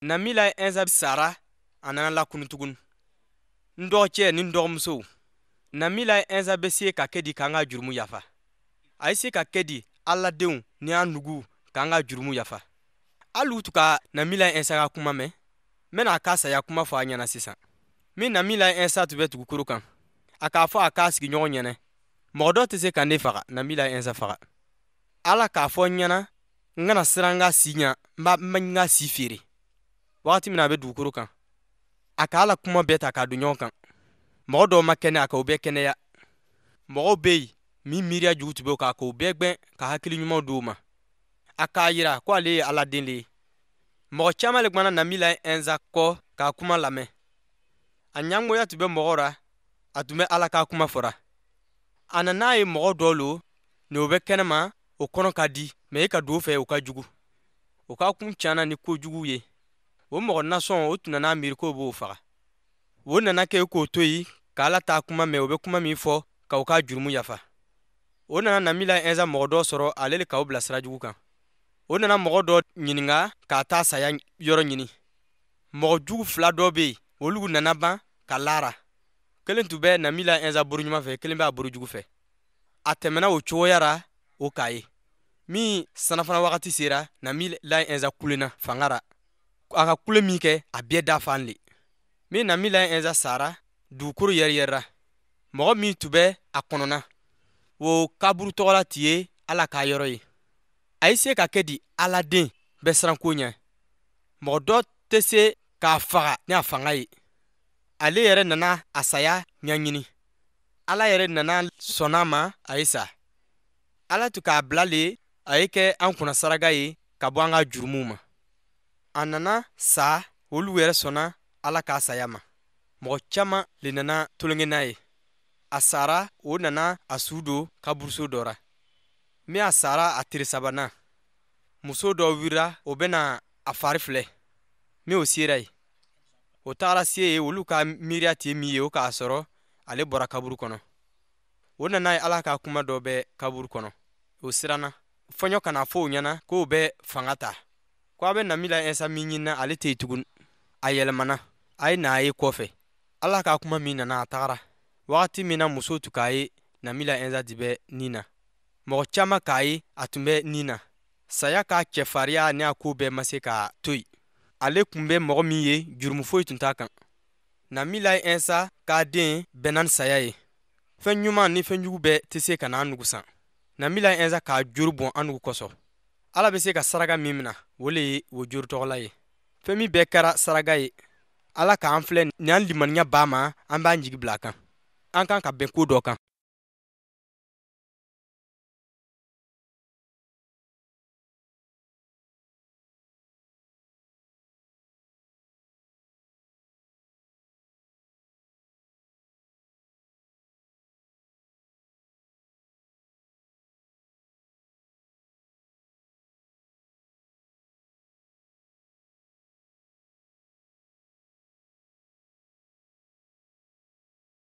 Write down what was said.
na mi la ɛnsa sara a nana lakunu tugun n dɔg cɛɛ ni n dɔgɔmusow na mi la ɛnsa bɛ se ka kɛ di k'an ka jurumu yafa a ye se ka kɛ di aladenw ni an nuguw k'an ka jurumu yafa hali u tun ka namila ɛnsa ka kuma mɛn n bɛna a ka saya kuma fɔ a ɲɛna sisan min namila ɛnsa tun bɛ dugukolo kan a k'a fɔ a k'a sigiɲɔgɔn ɲɛnɛ mɔgɔ dɔ tɛ se ka ne faga namila ɛnsa faga ala k'a fɔ n ɲɛna n kana siran n ka si ɲa n b'a n ka si feere wagati min a bɛ dugukoro kan a k'a la kuma bɛɛ ta k'a don ɲɔgɔn kan mɔgɔ dɔw ma kɛnɛ a ka o bɛɛ kɛnɛya mɔgɔw bɛ yen min miiriya jugu tun bɛ k'a k'o bɛɛ gbɛn ka hakili ɲumanw di o ma a k'a yira ko ale ye aladen de ye mɔgɔ caman le gbana namila ɛnza kɔ k'a kuma lamɛn a ɲangoya tun bɛ mɔgɔ ra a tun bɛ ala k'a kuma fɔra a na n'a ye mɔgɔ dɔ lo ni o bɛ kɛnɛma o kɔnɔ ka di mɛ e ka don fɛ o ka jugu o ka kun tiɲana ni kojugu ye o mɔgɔ nasɔn o tun nana miiri k'o b'o faga o nana kɛ k'o to yen ka ala t'a kuma mɛn o bɛ kuma min fɔ ka o ka jurumu yafa o nana namila ɛnza mɔgɔ dɔ sɔrɔ ale le ka o bila sira jugu kan o nana mɔgɔ dɔ ɲininga k'a taa saya yɔrɔ ɲini mɔgɔ jugu fila dɔ bɛ yen olu nana ban ka laara kelen tun bɛ namila ɛnza buru ɲuman fɛ kelen b'a buru jugu fɛ a tɛmɛna o cogoya ra o k'a ye min sanafana wagati sera namila ɛnza kulenna fanga ra a ka kule min kɛ a bɛɛ dafan le min na min la ɛnza sara dugukoro yɛriyɛrira mɔgɔ min tun bɛ a kɔnɔna wo kaburu tɔgɔla tun ye ala k'a yɔrɔ ye a ye se ka kɛ di aladen bɛɛ siranko ɲɛ mɔgɔ dɔ tɛ se k'a faga ni a fanga ye ale yɛrɛ nana a saya ɲaɲini ala yɛrɛ nana sɔnna ma a ye sa ala tun k'a bila le a ye kɛ an kunnasaraga ye ka bɔ an ka jurumuw ma a nana sa olu yɛrɛ sɔnna ala k'a saya ma mɔgɔ caaman le nana tolonkɛ n'a ye a sara o nana a suu don kaburuso dɔ ra min a sara a tiri sabanan muso dɔ wirila o bena a fari filɛ min o sera ye o tagara se ye olu ka miiriya tɛ min ye o k'a sɔrɔ ale bɔra kaburu kɔnɔ o nana ye ala ka kuma dɔ bɛ kaburu kɔnɔ o siranna fɔɲɔ kana fɔ o ɲɛna k'o bɛ fanga ta ko a bɛ namila ɛnsa min ɲinina ale tɛ yi tugun a yɛlɛmana a ye na a ye kɔfɛ ala ka kuma min nana a tagara wagati min na muso tun k'a ye namila ɛnsa di bɛ nin na mɔgɔ caaman k'a ye a tun bɛ nin na saya k'a cɛfariya ni a koo bɛɛ ma se k'a to yen ale kun bɛ mɔgɔ min ye jurumu foyi tun t'a kan namila ɛnsa k'a den bɛnna ni saya ye fɛn ɲuman ni fɛnjugu bɛɛ tɛ se ka na n'an nugu san namila ɛnsa k'a juru bɔn an nugu kosɔn ala be se ka saraka min mina o le ye wo joritɔgɔla ye fɛn min bɛɛ kɛra saraka ye ala k'an filɛ ni an limaniya ba ma an b'an jigi bila a kan an kan ka bɛn koo dɔ kan